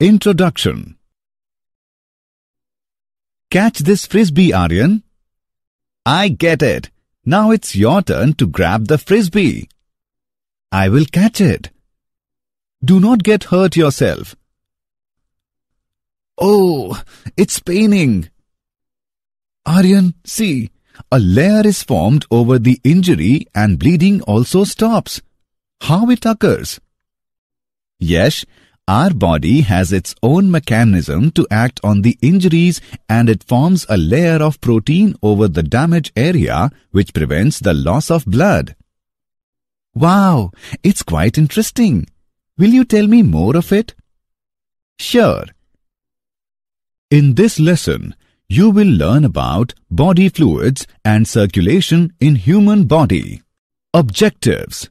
Introduction Catch this frisbee, Aryan. I get it. Now it's your turn to grab the frisbee. I will catch it. Do not get hurt yourself. Oh, it's paining. Aryan, see, a layer is formed over the injury and bleeding also stops. How it occurs? Yes, our body has its own mechanism to act on the injuries and it forms a layer of protein over the damaged area which prevents the loss of blood. Wow, it's quite interesting. Will you tell me more of it? Sure. In this lesson, you will learn about body fluids and circulation in human body. Objectives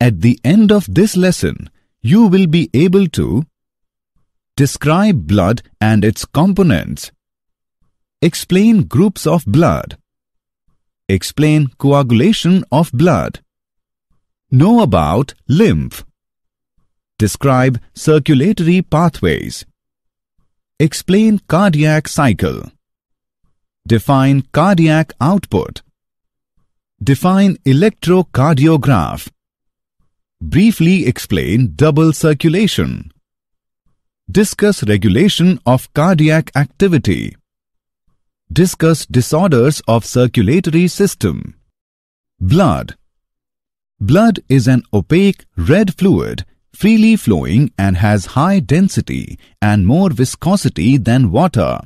At the end of this lesson, you will be able to describe blood and its components, explain groups of blood, explain coagulation of blood, know about lymph, describe circulatory pathways, explain cardiac cycle, define cardiac output, define electrocardiograph, briefly explain double circulation, discuss regulation of cardiac activity, discuss disorders of circulatory system. Blood Blood is an opaque red fluid freely flowing and has high density and more viscosity than water.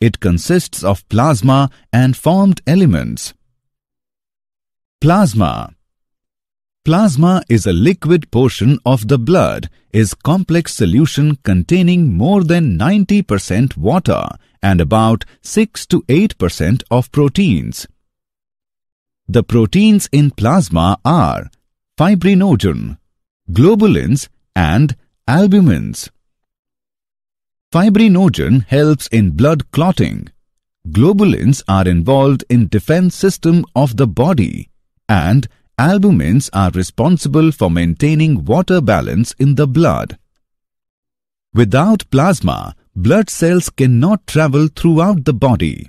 It consists of plasma and formed elements. Plasma Plasma is a liquid portion of the blood, is complex solution containing more than 90% water and about 6 to 8% of proteins. The proteins in plasma are fibrinogen, globulins and albumins. Fibrinogen helps in blood clotting. Globulins are involved in defense system of the body and Albumins are responsible for maintaining water balance in the blood. Without plasma, blood cells cannot travel throughout the body.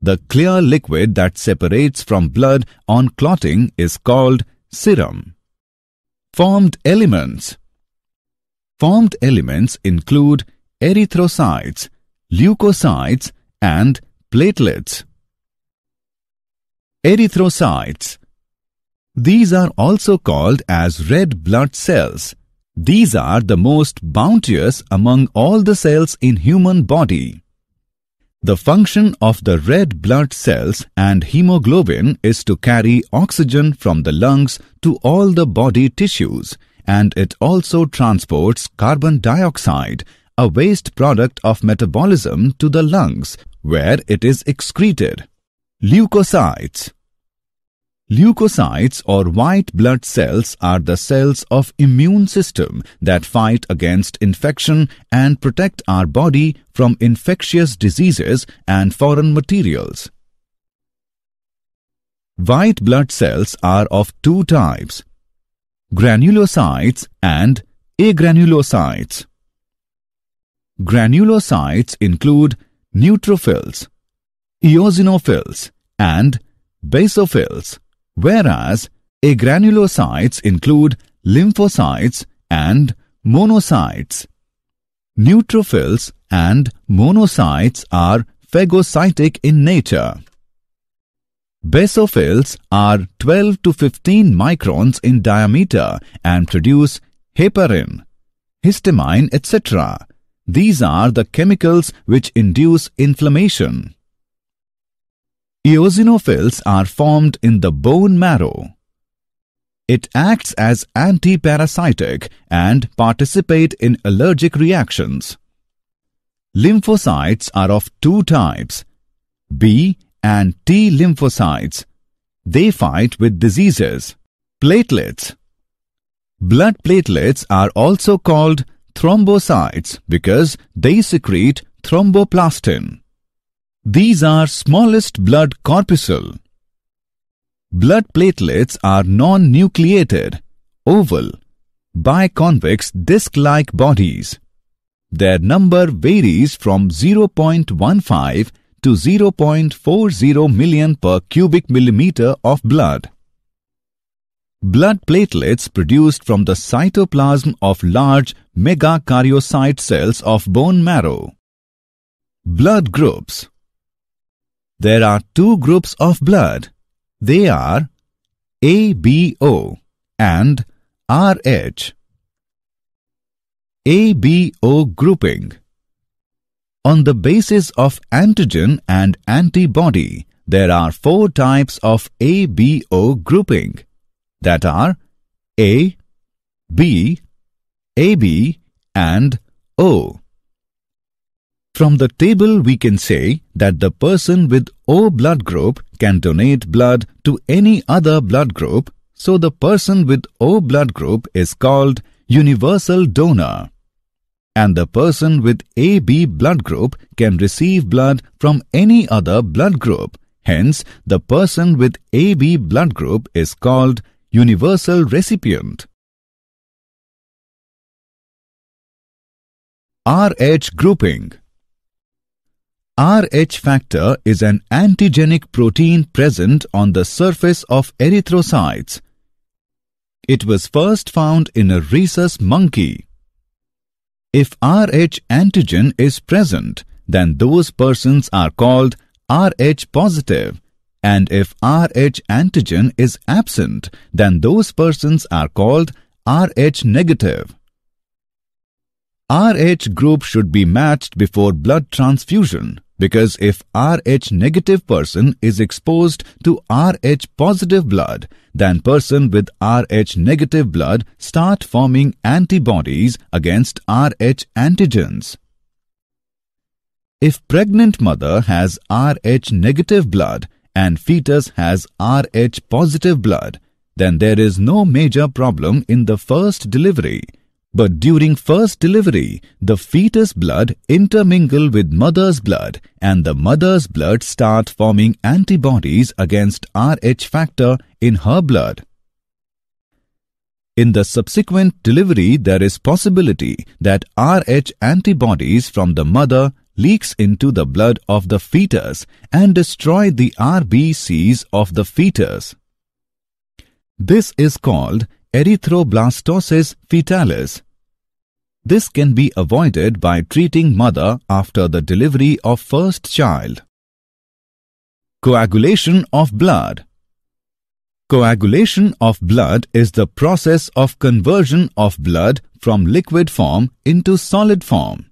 The clear liquid that separates from blood on clotting is called serum. Formed elements Formed elements include erythrocytes, leukocytes and platelets. Erythrocytes these are also called as red blood cells. These are the most bounteous among all the cells in human body. The function of the red blood cells and hemoglobin is to carry oxygen from the lungs to all the body tissues and it also transports carbon dioxide, a waste product of metabolism to the lungs where it is excreted. Leukocytes Leukocytes or white blood cells are the cells of immune system that fight against infection and protect our body from infectious diseases and foreign materials. White blood cells are of two types, granulocytes and agranulocytes. Granulocytes include neutrophils, eosinophils and basophils whereas agranulocytes include lymphocytes and monocytes. Neutrophils and monocytes are phagocytic in nature. Basophils are 12 to 15 microns in diameter and produce heparin, histamine, etc. These are the chemicals which induce inflammation. Eosinophils are formed in the bone marrow. It acts as antiparasitic and participate in allergic reactions. Lymphocytes are of two types, B and T lymphocytes. They fight with diseases. Platelets Blood platelets are also called thrombocytes because they secrete thromboplastin. These are smallest blood corpuscle. Blood platelets are non-nucleated, oval, biconvex disc-like bodies. Their number varies from 0.15 to 0.40 million per cubic millimeter of blood. Blood platelets produced from the cytoplasm of large megakaryocyte cells of bone marrow. Blood groups there are two groups of blood. They are ABO and RH. ABO grouping. On the basis of antigen and antibody, there are four types of ABO grouping that are A, B, AB and O. From the table, we can say that the person with O blood group can donate blood to any other blood group, so the person with O blood group is called universal donor. And the person with AB blood group can receive blood from any other blood group. Hence, the person with AB blood group is called universal recipient. RH grouping Rh factor is an antigenic protein present on the surface of erythrocytes. It was first found in a rhesus monkey. If Rh antigen is present, then those persons are called Rh positive and if Rh antigen is absent, then those persons are called Rh negative. Rh group should be matched before blood transfusion. Because if Rh negative person is exposed to Rh positive blood, then person with Rh negative blood start forming antibodies against Rh antigens. If pregnant mother has Rh negative blood and fetus has Rh positive blood, then there is no major problem in the first delivery but during first delivery, the fetus blood intermingle with mother's blood and the mother's blood start forming antibodies against Rh factor in her blood. In the subsequent delivery, there is possibility that Rh antibodies from the mother leaks into the blood of the fetus and destroy the RBCs of the fetus. This is called erythroblastosis fetalis. This can be avoided by treating mother after the delivery of first child. Coagulation of blood Coagulation of blood is the process of conversion of blood from liquid form into solid form.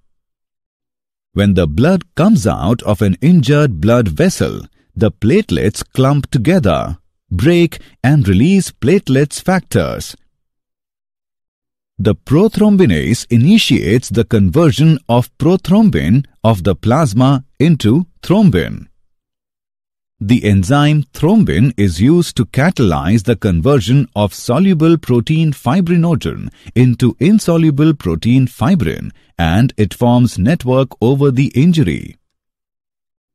When the blood comes out of an injured blood vessel, the platelets clump together break, and release platelets factors. The prothrombinase initiates the conversion of prothrombin of the plasma into thrombin. The enzyme thrombin is used to catalyze the conversion of soluble protein fibrinogen into insoluble protein fibrin and it forms network over the injury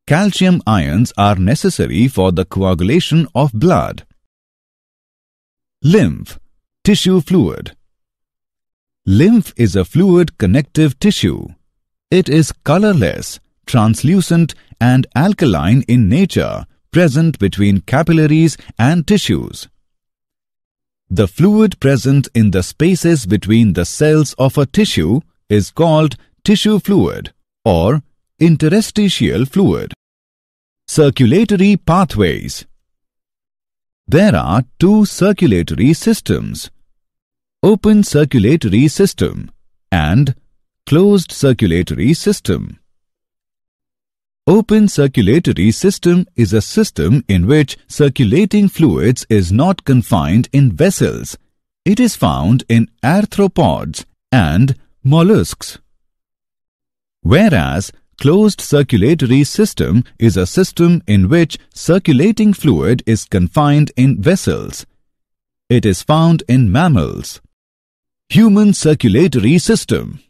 calcium ions are necessary for the coagulation of blood. Lymph, tissue fluid. Lymph is a fluid connective tissue. It is colorless, translucent and alkaline in nature, present between capillaries and tissues. The fluid present in the spaces between the cells of a tissue is called tissue fluid or interstitial fluid. Circulatory pathways. There are two circulatory systems, open circulatory system and closed circulatory system. Open circulatory system is a system in which circulating fluids is not confined in vessels. It is found in arthropods and mollusks. Whereas closed circulatory system is a system in which circulating fluid is confined in vessels. It is found in mammals. Human circulatory system.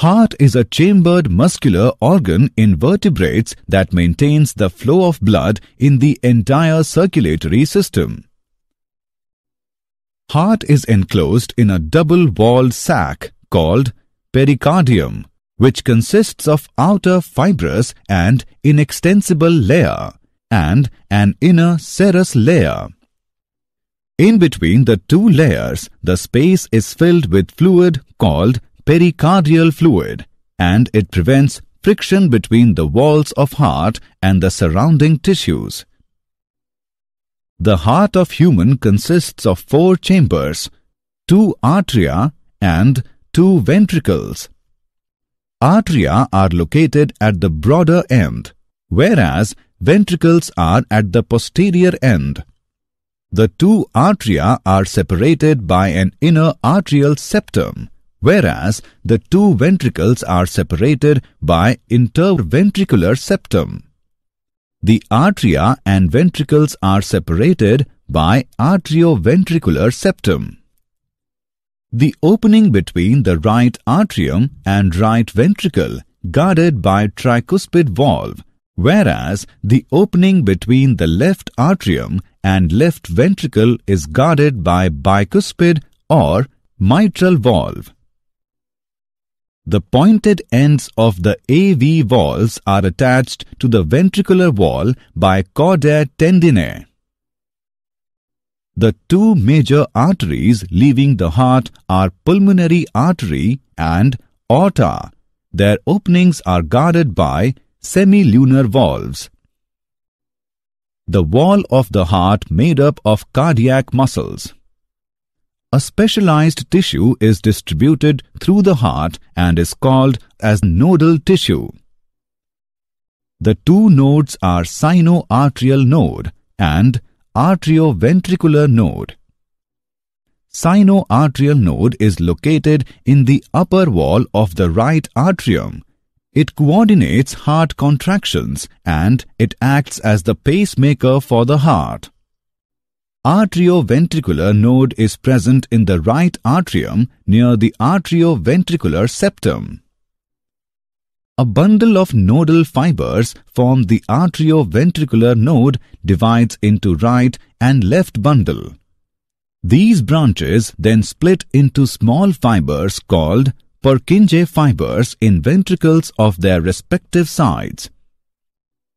Heart is a chambered muscular organ in vertebrates that maintains the flow of blood in the entire circulatory system. Heart is enclosed in a double-walled sac called pericardium which consists of outer fibrous and inextensible layer and an inner serous layer. In between the two layers, the space is filled with fluid called pericardial fluid and it prevents friction between the walls of heart and the surrounding tissues. The heart of human consists of four chambers, two arteria and two ventricles. Atria are located at the broader end, whereas ventricles are at the posterior end. The two atria are separated by an inner arterial septum, whereas the two ventricles are separated by interventricular septum. The atria and ventricles are separated by arterioventricular septum. The opening between the right atrium and right ventricle guarded by tricuspid valve, whereas the opening between the left atrium and left ventricle is guarded by bicuspid or mitral valve. The pointed ends of the AV valves are attached to the ventricular wall by chordae tendinae. The two major arteries leaving the heart are pulmonary artery and aorta. Their openings are guarded by semilunar valves. The wall of the heart made up of cardiac muscles. A specialized tissue is distributed through the heart and is called as nodal tissue. The two nodes are sinoatrial node and arterioventricular node. Sinoatrial node is located in the upper wall of the right atrium. It coordinates heart contractions and it acts as the pacemaker for the heart. Arterioventricular node is present in the right atrium near the arterioventricular septum. A bundle of nodal fibers from the atrioventricular node divides into right and left bundle. These branches then split into small fibers called Purkinje fibers in ventricles of their respective sides.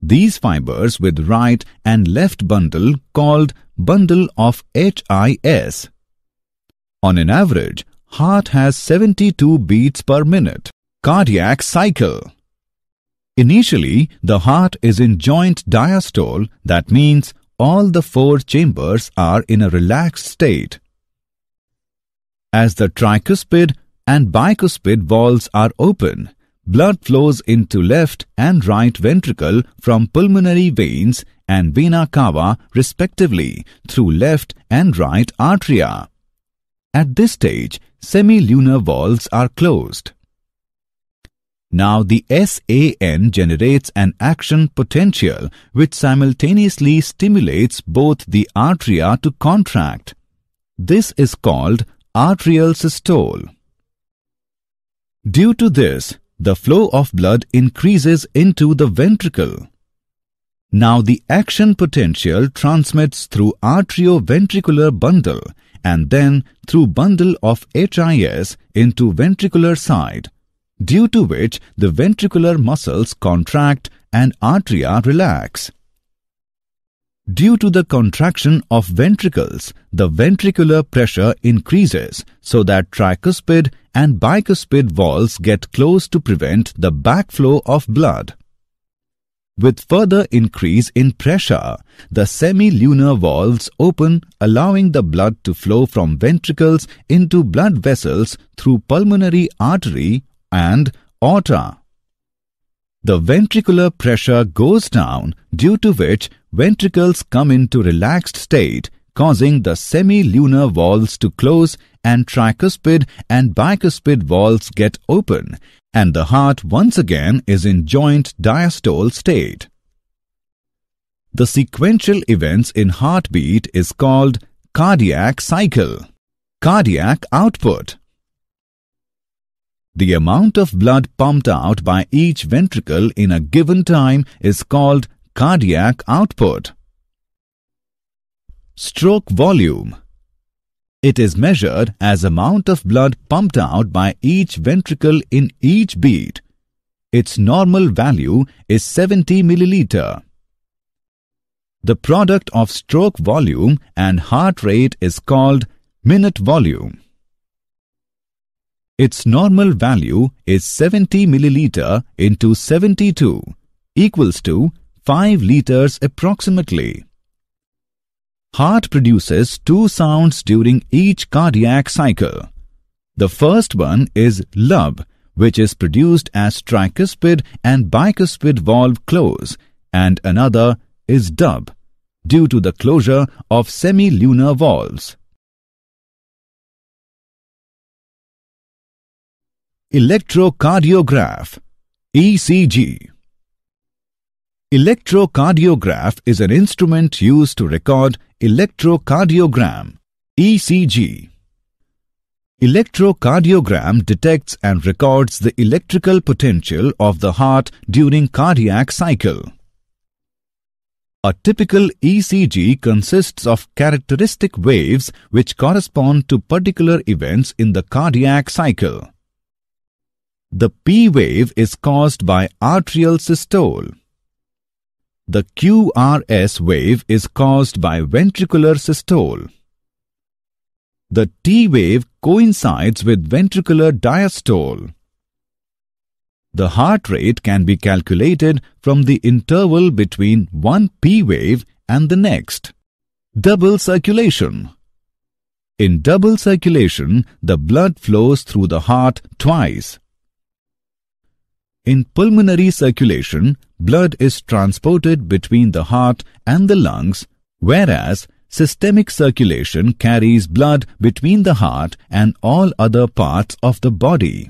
These fibers with right and left bundle called bundle of HIS. On an average, heart has 72 beats per minute cardiac cycle. Initially, the heart is in joint diastole, that means all the four chambers are in a relaxed state. As the tricuspid and bicuspid valves are open, blood flows into left and right ventricle from pulmonary veins and vena cava respectively through left and right atria. At this stage, semilunar valves are closed. Now the SAN generates an action potential which simultaneously stimulates both the atria to contract. This is called arterial systole. Due to this, the flow of blood increases into the ventricle. Now the action potential transmits through arterioventricular bundle and then through bundle of HIS into ventricular side due to which the ventricular muscles contract and atria relax. Due to the contraction of ventricles, the ventricular pressure increases so that tricuspid and bicuspid walls get closed to prevent the backflow of blood. With further increase in pressure, the semilunar valves open allowing the blood to flow from ventricles into blood vessels through pulmonary artery and aorta. The ventricular pressure goes down due to which ventricles come into relaxed state causing the semilunar valves to close and tricuspid and bicuspid valves get open and the heart once again is in joint diastole state. The sequential events in heartbeat is called cardiac cycle, cardiac output. The amount of blood pumped out by each ventricle in a given time is called cardiac output. Stroke volume it is measured as amount of blood pumped out by each ventricle in each beat. Its normal value is 70 milliliter. The product of stroke volume and heart rate is called minute volume. Its normal value is 70 milliliter into 72 equals to 5 liters approximately. Heart produces two sounds during each cardiac cycle. The first one is lub, which is produced as tricuspid and bicuspid valve close, and another is dub, due to the closure of semilunar valves. Electrocardiograph ECG Electrocardiograph is an instrument used to record electrocardiogram ECG. Electrocardiogram detects and records the electrical potential of the heart during cardiac cycle. A typical ECG consists of characteristic waves which correspond to particular events in the cardiac cycle. The P wave is caused by arterial systole. The QRS wave is caused by ventricular systole. The T wave coincides with ventricular diastole. The heart rate can be calculated from the interval between one P wave and the next. Double circulation. In double circulation, the blood flows through the heart twice in pulmonary circulation, blood is transported between the heart and the lungs, whereas systemic circulation carries blood between the heart and all other parts of the body.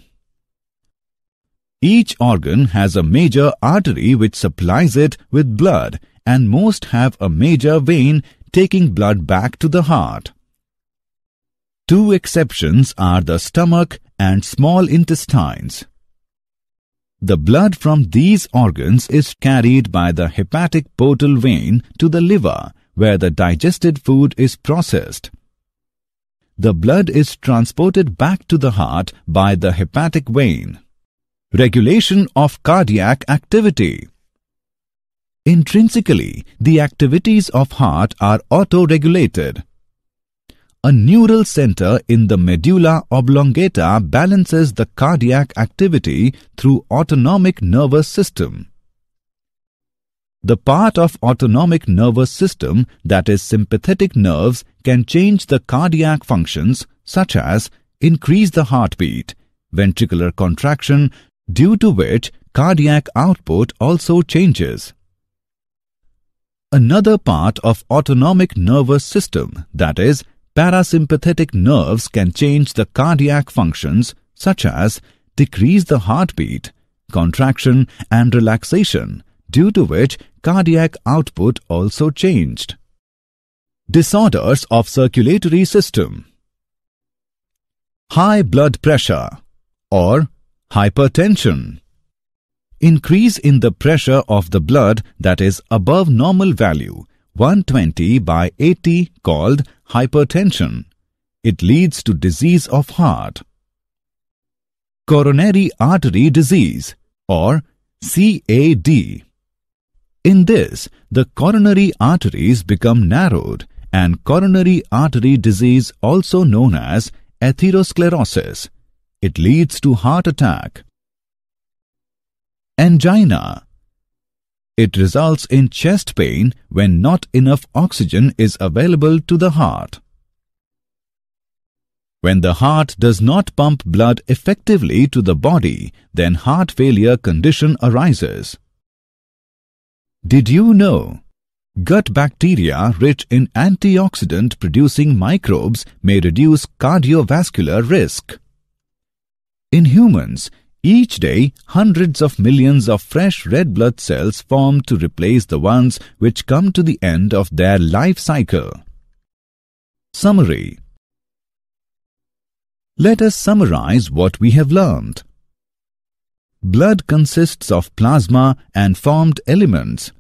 Each organ has a major artery which supplies it with blood, and most have a major vein taking blood back to the heart. Two exceptions are the stomach and small intestines. The blood from these organs is carried by the hepatic portal vein to the liver, where the digested food is processed. The blood is transported back to the heart by the hepatic vein. Regulation of cardiac activity. Intrinsically, the activities of heart are auto-regulated. A neural center in the medulla oblongata balances the cardiac activity through autonomic nervous system. The part of autonomic nervous system that is sympathetic nerves can change the cardiac functions such as increase the heartbeat, ventricular contraction due to which cardiac output also changes. Another part of autonomic nervous system that is parasympathetic nerves can change the cardiac functions such as decrease the heartbeat, contraction and relaxation due to which cardiac output also changed. Disorders of circulatory system High blood pressure or hypertension Increase in the pressure of the blood that is above normal value 120 by 80 called hypertension. It leads to disease of heart. Coronary artery disease or CAD. In this, the coronary arteries become narrowed and coronary artery disease also known as atherosclerosis. It leads to heart attack. Angina it results in chest pain when not enough oxygen is available to the heart. When the heart does not pump blood effectively to the body, then heart failure condition arises. Did you know? Gut bacteria rich in antioxidant producing microbes may reduce cardiovascular risk. In humans, each day, hundreds of millions of fresh red blood cells form to replace the ones which come to the end of their life cycle. Summary Let us summarize what we have learned. Blood consists of plasma and formed elements.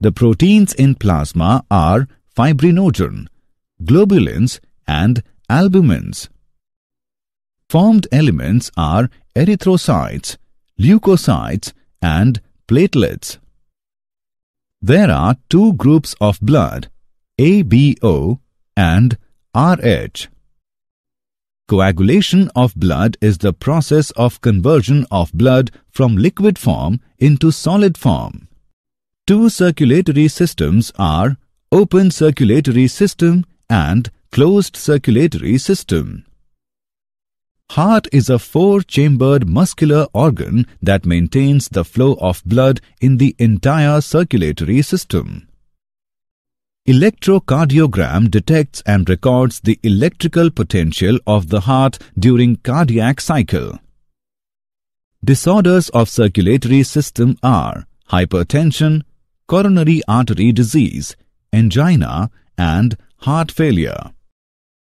The proteins in plasma are fibrinogen, globulins, and albumins. Formed elements are erythrocytes, leukocytes, and platelets. There are two groups of blood, ABO and RH. Coagulation of blood is the process of conversion of blood from liquid form into solid form. Two circulatory systems are open circulatory system and closed circulatory system. Heart is a four-chambered muscular organ that maintains the flow of blood in the entire circulatory system. Electrocardiogram detects and records the electrical potential of the heart during cardiac cycle. Disorders of circulatory system are hypertension, coronary artery disease, angina and heart failure.